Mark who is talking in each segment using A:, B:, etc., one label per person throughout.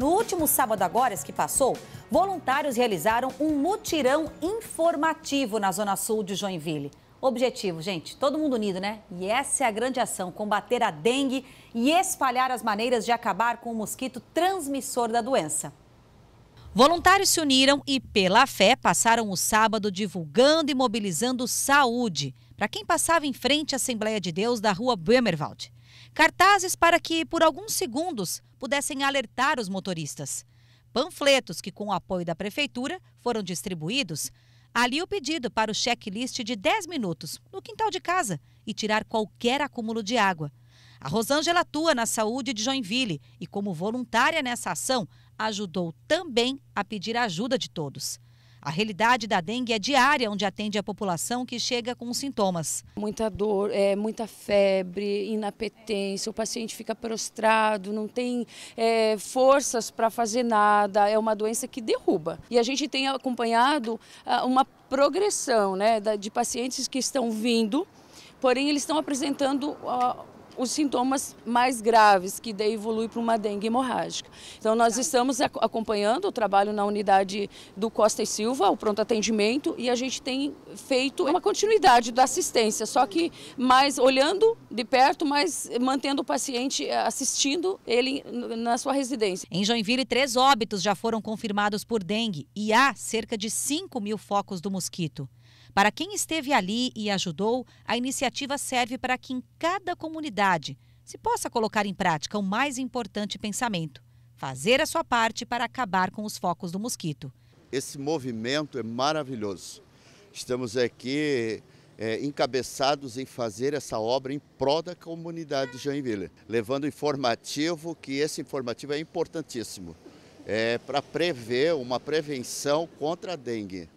A: No último sábado agora, que passou, voluntários realizaram um mutirão informativo na Zona Sul de Joinville. Objetivo, gente, todo mundo unido, né? E essa é a grande ação, combater a dengue e espalhar as maneiras de acabar com o mosquito transmissor da doença. Voluntários se uniram e, pela fé, passaram o sábado divulgando e mobilizando saúde para quem passava em frente à Assembleia de Deus da rua Böhmerwald cartazes para que, por alguns segundos, pudessem alertar os motoristas. Panfletos que, com o apoio da prefeitura, foram distribuídos. Ali o pedido para o checklist de 10 minutos no quintal de casa e tirar qualquer acúmulo de água. A Rosângela atua na saúde de Joinville e, como voluntária nessa ação, ajudou também a pedir a ajuda de todos. A realidade da dengue é
B: diária, onde atende a população que chega com sintomas. Muita dor, é, muita febre, inapetência, o paciente fica prostrado, não tem é, forças para fazer nada, é uma doença que derruba. E a gente tem acompanhado ah, uma progressão né, de pacientes que estão vindo, porém eles estão apresentando os sintomas mais graves, que daí evolui para uma dengue hemorrágica. Então, nós tá. estamos acompanhando o trabalho na unidade do Costa e Silva, o pronto atendimento, e a gente tem feito uma continuidade da assistência, só que mais olhando de perto, mas mantendo o paciente eh, assistindo ele na sua residência. Em Joinville,
A: três óbitos já foram confirmados por dengue e há cerca de 5 mil focos do mosquito. Para quem esteve ali e ajudou, a iniciativa serve para que em cada comunidade se possa colocar em prática o mais importante pensamento: fazer a sua parte para acabar com os focos do mosquito.
C: Esse movimento é maravilhoso. Estamos aqui é, encabeçados em fazer essa obra em prol da comunidade de Joinville, levando informativo, que esse informativo é importantíssimo, é, para prever uma prevenção contra a dengue.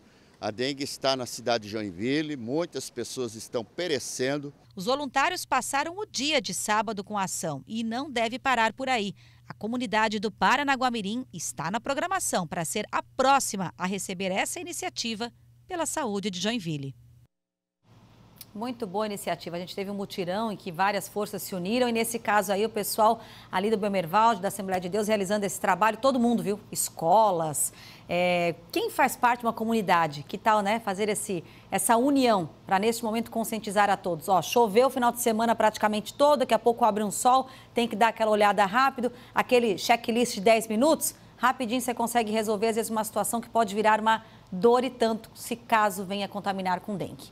C: A dengue está na cidade de Joinville, muitas pessoas estão perecendo.
A: Os voluntários passaram o dia de sábado com a ação e não deve parar por aí. A comunidade do Paranaguamirim está na programação para ser a próxima a receber essa iniciativa pela saúde de Joinville. Muito boa iniciativa. A gente teve um mutirão em que várias forças se uniram e nesse caso aí o pessoal ali do Belmervalde, da Assembleia de Deus, realizando esse trabalho, todo mundo, viu? Escolas, é... quem faz parte de uma comunidade, que tal, né? Fazer esse, essa união para neste momento conscientizar a todos. Ó, choveu o final de semana praticamente todo, daqui a pouco abre um sol, tem que dar aquela olhada rápido, aquele checklist de 10 minutos, rapidinho você consegue resolver às vezes uma situação que pode virar uma dor e tanto se caso venha contaminar com dengue.